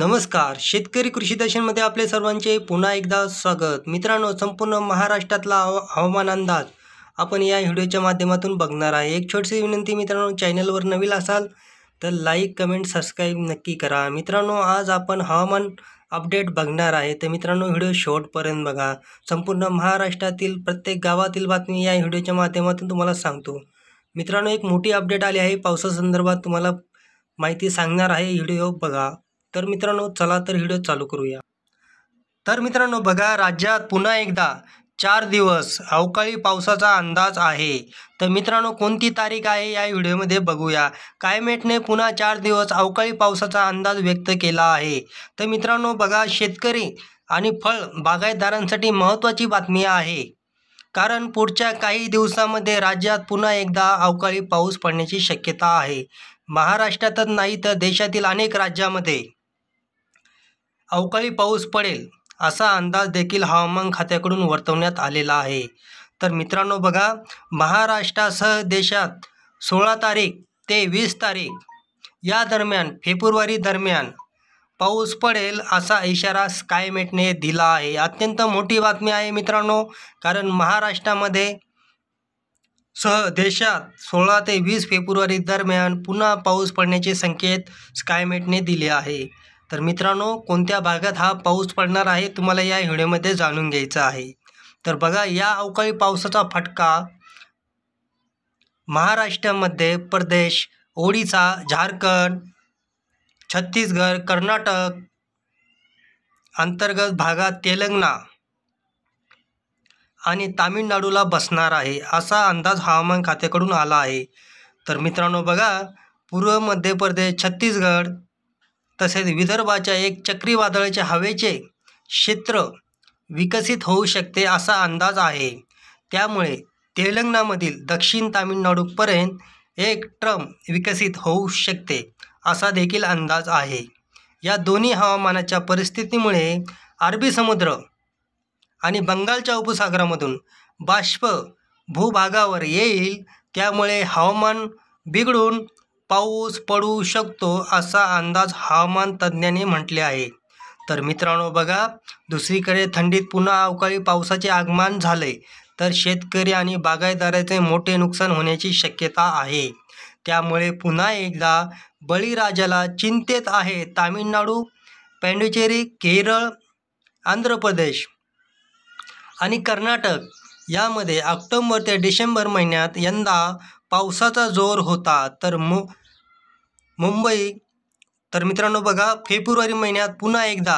नमस्कार शेतकरी कृषी दर्शनमध्ये आपले सर्वांचे पुन्हा एकदा स्वागत मित्रांनो संपूर्ण महाराष्ट्रातला हवा हवामान अंदाज आपण या व्हिडिओच्या माध्यमातून बघणार आहे एक छोटीशी विनंती मित्रांनो चॅनलवर नवीन असाल तर लाईक कमेंट सबस्क्राईब नक्की करा मित्रांनो आज आपण हवामान अपडेट बघणार आहे तर मित्रांनो व्हिडिओ शेवटपर्यंत बघा संपूर्ण महाराष्ट्रातील प्रत्येक गावातील बातमी या व्हिडिओच्या माध्यमातून तुम्हाला सांगतो मित्रांनो एक मोठी अपडेट आली आहे पावसासंदर्भात तुम्हाला माहिती सांगणार आहे व्हिडिओ बघा तर मित्रांनो चला तर व्हिडिओ चालू करूया तर मित्रांनो बघा राज्यात पुन्हा एकदा चार दिवस अवकाळी पावसाचा अंदाज आहे तर मित्रांनो कोणती तारीख आहे या व्हिडिओमध्ये बघूया कायमेटने पुन्हा चार दिवस अवकाळी पावसाचा अंदाज व्यक्त केला आहे तर मित्रांनो बघा शेतकरी आणि फळ बागायतदारांसाठी महत्त्वाची बातमी आहे कारण पुढच्या काही दिवसामध्ये राज्यात पुन्हा एकदा अवकाळी पाऊस पडण्याची शक्यता आहे महाराष्ट्रातच नाही तर देशातील अनेक राज्यामध्ये अवकाळी पाऊस पडेल असा अंदाज देखील हवामान खात्याकडून वर्तवण्यात आलेला आहे तर मित्रांनो बघा महाराष्ट्रासह देशात सोळा तारीख ते वीस तारीख या दरम्यान फेब्रुवारी दरम्यान पाऊस पडेल असा इशारा स्कायमेटने दिला आहे अत्यंत मोठी बातमी आहे मित्रांनो कारण महाराष्ट्रामध्ये सह देशात सोळा ते वीस फेब्रुवारी दरम्यान पुन्हा पाऊस पडण्याचे संकेत स्कायमेटने दिले आहे तर मित्रांनो कोणत्या भागात हा पाऊस पडणार आहे तुम्हाला या व्हिडिओमध्ये जाणून घ्यायचं आहे तर बघा या अवकाळी पावसाचा फटका महाराष्ट्र प्रदेश ओडिसा झारखंड छत्तीसगड कर्नाटक अंतर्गत भागात तेलंगणा आणि तामिळनाडूला बसणार आहे असा अंदाज हवामान खात्याकडून आला आहे तर मित्रांनो बघा पूर्व मध्य प्रदेश छत्तीसगड तसेच विदर्भाच्या एक चक्रीवादळाच्या हवेचे क्षेत्र विकसित होऊ शकते असा अंदाज आहे त्यामुळे तेलंगणामधील दक्षिण तामिळनाडूपर्यंत एक ट्रम विकसित होऊ शकते असा देखील अंदाज आहे या दोन्ही हवामानाच्या परिस्थितीमुळे अरबी समुद्र आणि बंगालच्या उपसागरामधून बाष्प भूभागावर येईल त्यामुळे हवामान बिघडून पाऊस पडू शकतो असा अंदाज हवामान तज्ज्ञांनी म्हटले आहे तर मित्रांनो बघा दुसरीकडे थंडीत पुन्हा अवकाळी पावसाचे आगमन झाले तर शेतकरी आणि बागायतदाराचे मोठे नुकसान होण्याची शक्यता आहे त्यामुळे पुन्हा एकदा बळीराजाला चिंतेत आहे तामिळनाडू पेंडुचेरी केरळ आंध्र प्रदेश आणि कर्नाटक यामध्ये ऑक्टोंबर ते डिसेंबर महिन्यात यंदा पावसाचा जोर होता तर मु मुंबई तर मित्रांनो बघा फेब्रुवारी महिन्यात पुन्हा एकदा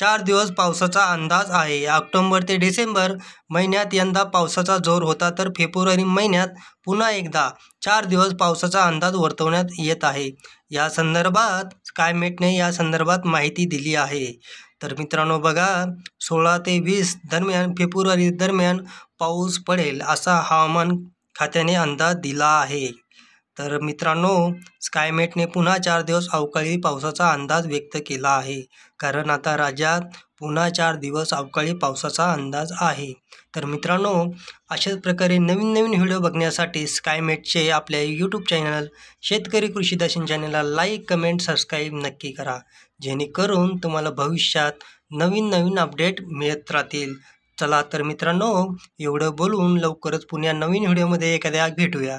चार दिवस पावसाचा अंदाज आहे ऑक्टोंबर ते डिसेंबर महिन्यात यंदा पावसाचा जोर होता तर फेब्रुवारी महिन्यात पुन्हा एकदा चार दिवस पावसाचा अंदाज वर्तवण्यात येत आहे या संदर्भात क्लायमेटने या संदर्भात माहिती दिली आहे तर मित्रांनो बघा सोळा ते वीस दरम्यान फेब्रुवारी दरम्यान पाऊस पडेल असा हवामान खात्याने अंदाज दिला आहे तर मित्रांनो स्कायमेटने पुन्हा चार दिवस अवकाळी पावसाचा अंदाज व्यक्त केला आहे कारण आता राज्यात पुन्हा चार दिवस अवकाळी पावसाचा अंदाज आहे तर मित्रांनो अशाच प्रकारे नवीन नवीन व्हिडिओ बघण्यासाठी स्कायमेटचे आपल्या यूट्यूब चॅनल शेतकरी कृषी दर्शन चॅनलला लाईक कमेंट सबस्क्राईब नक्की करा जेणेकरून तुम्हाला भविष्यात नवीन नवीन अपडेट मिळत राहतील चला तर मित्रांनो एवढं बोलून लवकरच पुण्या नवीन व्हिडिओमध्ये एखाद्या भेटूया